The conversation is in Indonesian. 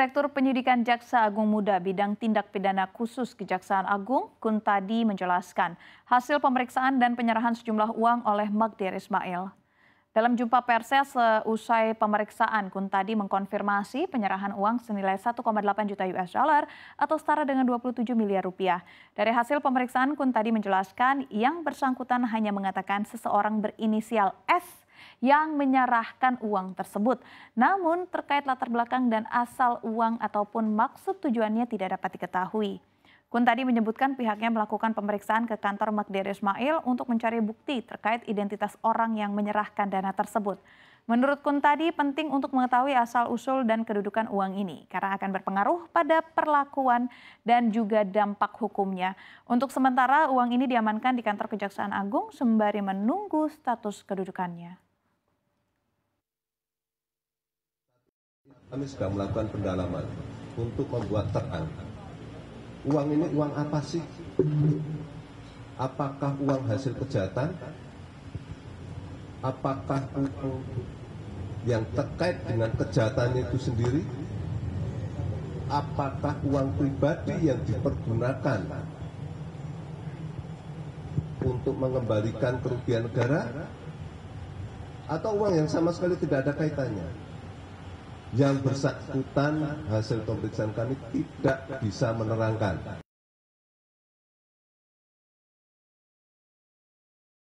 Direktur Penyidikan Jaksa Agung Muda Bidang Tindak Pidana Khusus Kejaksaan Agung, Kuntadi menjelaskan hasil pemeriksaan dan penyerahan sejumlah uang oleh Magdir Ismail. Dalam jumpa persnya seusai pemeriksaan, Kuntadi mengkonfirmasi penyerahan uang senilai 1,8 juta US dollar atau setara dengan 27 miliar rupiah. Dari hasil pemeriksaan, Kuntadi menjelaskan yang bersangkutan hanya mengatakan seseorang berinisial S yang menyerahkan uang tersebut. Namun terkait latar belakang dan asal uang ataupun maksud tujuannya tidak dapat diketahui. Kun tadi menyebutkan pihaknya melakukan pemeriksaan ke kantor Magdir Ismail untuk mencari bukti terkait identitas orang yang menyerahkan dana tersebut. Menurut Kun tadi penting untuk mengetahui asal-usul dan kedudukan uang ini karena akan berpengaruh pada perlakuan dan juga dampak hukumnya. Untuk sementara uang ini diamankan di kantor Kejaksaan Agung sembari menunggu status kedudukannya. Kami sedang melakukan pendalaman untuk membuat terang. Uang ini uang apa sih? Apakah uang hasil kejahatan? Apakah uang yang terkait dengan kejahatan itu sendiri? Apakah uang pribadi yang dipergunakan untuk mengembalikan kerugian negara? Atau uang yang sama sekali tidak ada kaitannya? yang bersangkutan hasil pemeriksaan kami tidak bisa menerangkan